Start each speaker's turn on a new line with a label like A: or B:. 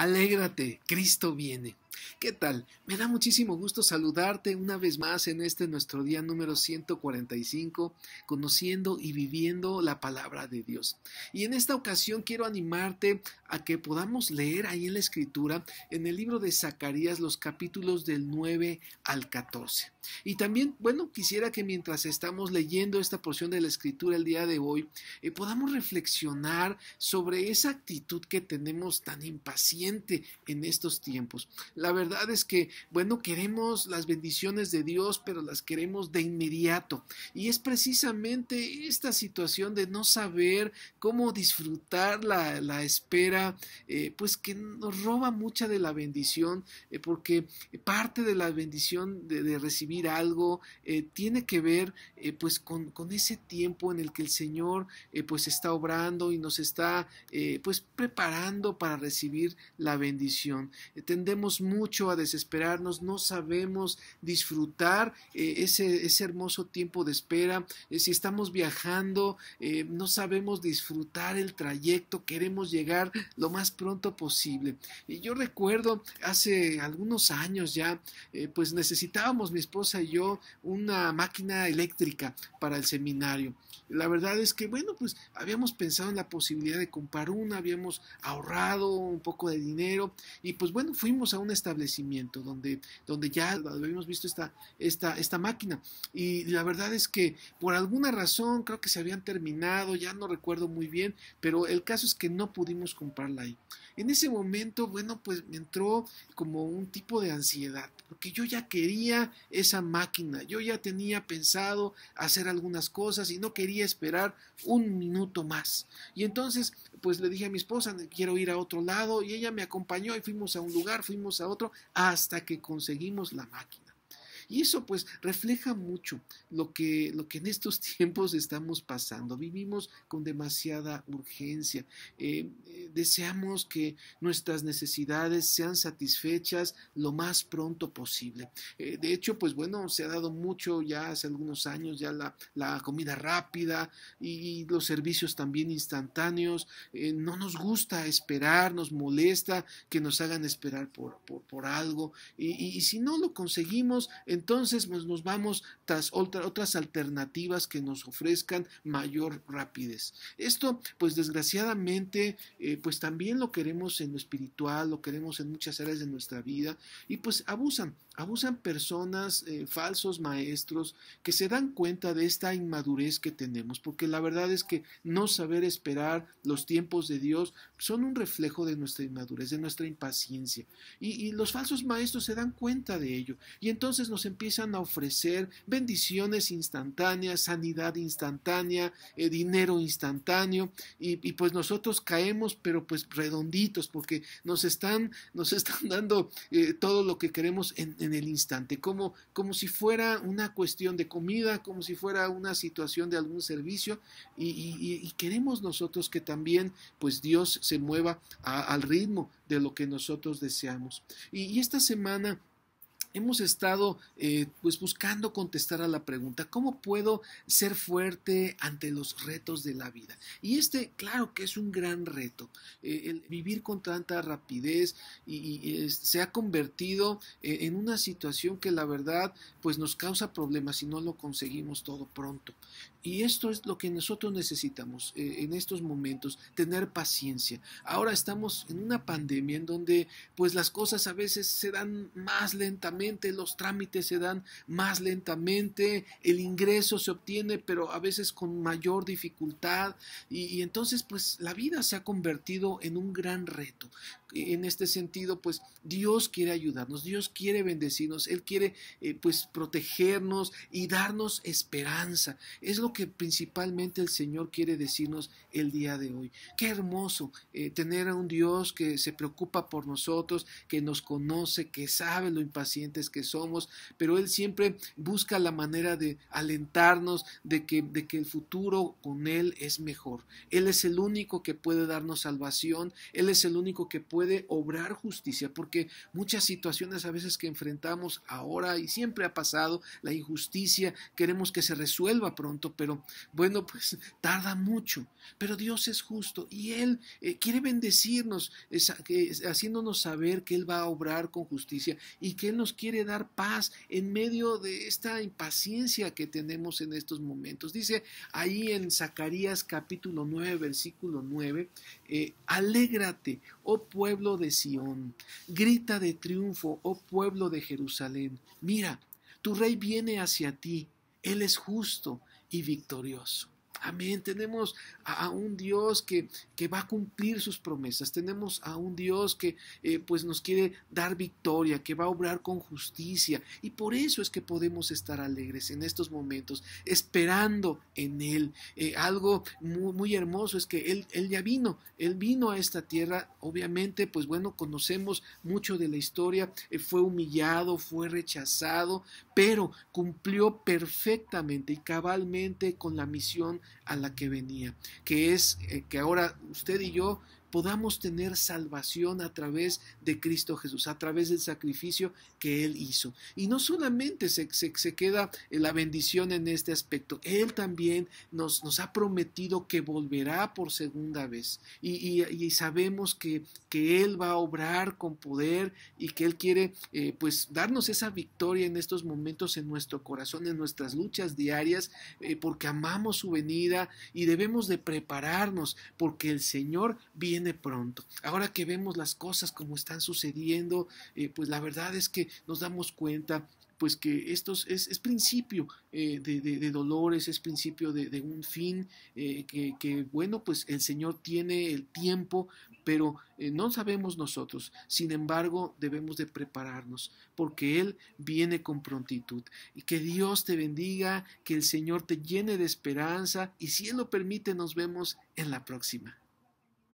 A: Alégrate, Cristo viene. ¿Qué tal? Me da muchísimo gusto saludarte una vez más en este nuestro día número 145, conociendo y viviendo la palabra de Dios. Y en esta ocasión quiero animarte a que podamos leer ahí en la escritura, en el libro de Zacarías, los capítulos del 9 al 14. Y también, bueno, quisiera que mientras estamos leyendo esta porción de la escritura el día de hoy, eh, podamos reflexionar sobre esa actitud que tenemos tan impaciente en estos tiempos. La verdad es que, bueno, queremos las bendiciones de Dios, pero las queremos de inmediato. Y es precisamente esta situación de no saber cómo disfrutar la, espera, eh, pues que nos roba mucha de la bendición, eh, porque parte de la bendición de, recibir algo eh, tiene que ver pues con, ese tiempo en el que el Señor pues está obrando y nos está pues preparando para recibir la bendición. tendemos mucho mucho a desesperarnos, no sabemos disfrutar eh, ese, hermoso tiempo de espera. Eh, si estamos viajando, eh, no sabemos disfrutar el trayecto, queremos llegar lo más pronto posible. Y yo recuerdo hace algunos años ya, pues necesitábamos mi esposa y yo una máquina eléctrica para el seminario. La verdad es que, bueno, pues habíamos pensado en la posibilidad de comprar una, habíamos ahorrado un poco de dinero y pues bueno, fuimos a una establecimiento donde, donde ya habíamos visto esta, esta, esta máquina. Y la verdad es que por alguna razón creo que se habían terminado, ya no recuerdo muy bien, pero el caso es que no pudimos comprarla ahí. En ese momento, bueno, pues me entró como un tipo de ansiedad, porque yo ya quería esa máquina, yo ya tenía pensado hacer algunas cosas y no quería esperar un minuto más. Y entonces pues le dije a mi esposa, quiero ir a otro lado, y ella me acompañó y fuimos a un lugar, fuimos a otro, hasta que conseguimos la máquina. Y eso pues refleja mucho lo que, lo que en estos tiempos estamos pasando. Vivimos con demasiada urgencia. Eh, eh, deseamos que nuestras necesidades sean satisfechas lo más pronto posible. Eh, de hecho, pues bueno, se ha dado mucho ya hace algunos años ya la, comida rápida y, los servicios también instantáneos. no nos gusta esperar, nos molesta que nos hagan esperar por, algo. Y, si no lo conseguimos, en entonces pues, nos vamos tras otras alternativas que nos ofrezcan mayor rapidez. Esto, pues desgraciadamente, eh, pues también lo queremos en lo espiritual, lo queremos en muchas áreas de nuestra vida y pues abusan, abusan personas, eh, falsos maestros que se dan cuenta de esta inmadurez que tenemos, porque la verdad es que no saber esperar los tiempos de Dios son un reflejo de nuestra inmadurez, de nuestra impaciencia. Y, los falsos maestros se dan cuenta de ello y entonces nos empiezan a ofrecer bendiciones instantáneas, sanidad instantánea, eh, dinero instantáneo, y, pues nosotros caemos, pero pues redonditos, porque nos están, nos están dando eh, todo lo que queremos en, el instante, como, como si fuera una cuestión de comida, como si fuera una situación de algún servicio, y, queremos nosotros que también pues Dios se mueva al ritmo de lo que nosotros deseamos. y esta semana hemos estado eh, pues buscando contestar a la pregunta, ¿cómo puedo ser fuerte ante los retos de la vida? Y este, claro que es un gran reto. Eh, vivir con tanta rapidez y, eh, se ha convertido en una situación que la verdad pues nos causa problemas si no lo conseguimos todo pronto. Y esto es lo que nosotros necesitamos eh, en estos momentos, tener paciencia. Ahora estamos en una pandemia en donde pues las cosas a veces se dan más lentamente, los trámites se dan más lentamente, el ingreso se obtiene pero a veces con mayor dificultad y, y entonces pues la vida se ha convertido en un gran reto en este sentido, pues Dios quiere ayudarnos, Dios quiere bendecirnos, Él quiere eh, pues protegernos y darnos esperanza. Es lo que principalmente el Señor quiere decirnos el día de hoy. Qué hermoso eh, tener a un Dios que se preocupa por nosotros, que nos conoce, que sabe lo impacientes que somos, pero Él siempre busca la manera de alentarnos, de que, de que el futuro con Él es mejor. Él es el único que puede darnos salvación, Él es el único que puede puede obrar justicia, porque muchas situaciones a veces que enfrentamos ahora y siempre ha pasado, la injusticia, queremos que se resuelva pronto, pero bueno, pues tarda mucho. Pero Dios es justo y Él eh, quiere bendecirnos, haciéndonos saber que Él va a obrar con justicia y que Él nos quiere dar paz en medio de esta impaciencia que tenemos en estos momentos. Dice ahí en Zacarías capítulo 9, versículo 9, eh, alégrate, oh pueblo de Sión, grita de triunfo, oh pueblo de Jerusalén. Mira, tu rey viene hacia ti, él es justo y victorioso. Amén. Tenemos a, un Dios que, que, va a cumplir sus promesas. Tenemos a un Dios que eh, pues nos quiere dar victoria, que va a obrar con justicia. Y por eso es que podemos estar alegres en estos momentos, esperando en Él. Eh, algo muy, hermoso es que él, él ya vino. Él vino a esta tierra. Obviamente, pues bueno, conocemos mucho de la historia. Eh, fue humillado, fue rechazado, pero cumplió perfectamente y cabalmente con la misión a la que venía, que es eh, que ahora usted y yo podamos tener salvación a través de Cristo Jesús, a través del sacrificio que Él hizo. Y no solamente se, se, queda la bendición en este aspecto, Él también nos, nos ha prometido que volverá por segunda vez. Y, y, sabemos que, que, Él va a obrar con poder y que Él quiere eh, pues darnos esa victoria en estos momentos en nuestro corazón, en nuestras luchas diarias, eh, porque amamos su venida y debemos de prepararnos porque el Señor viene pronto. Ahora que vemos las cosas como están sucediendo, eh, pues la verdad es que nos damos cuenta pues que esto es, es principio eh, de, dolores, es principio de, un fin, eh, que, bueno, pues el Señor tiene el tiempo, pero no sabemos nosotros, sin embargo debemos de prepararnos, porque Él viene con prontitud. Y que Dios te bendiga, que el Señor te llene de esperanza, y si Él lo permite, nos vemos en la próxima.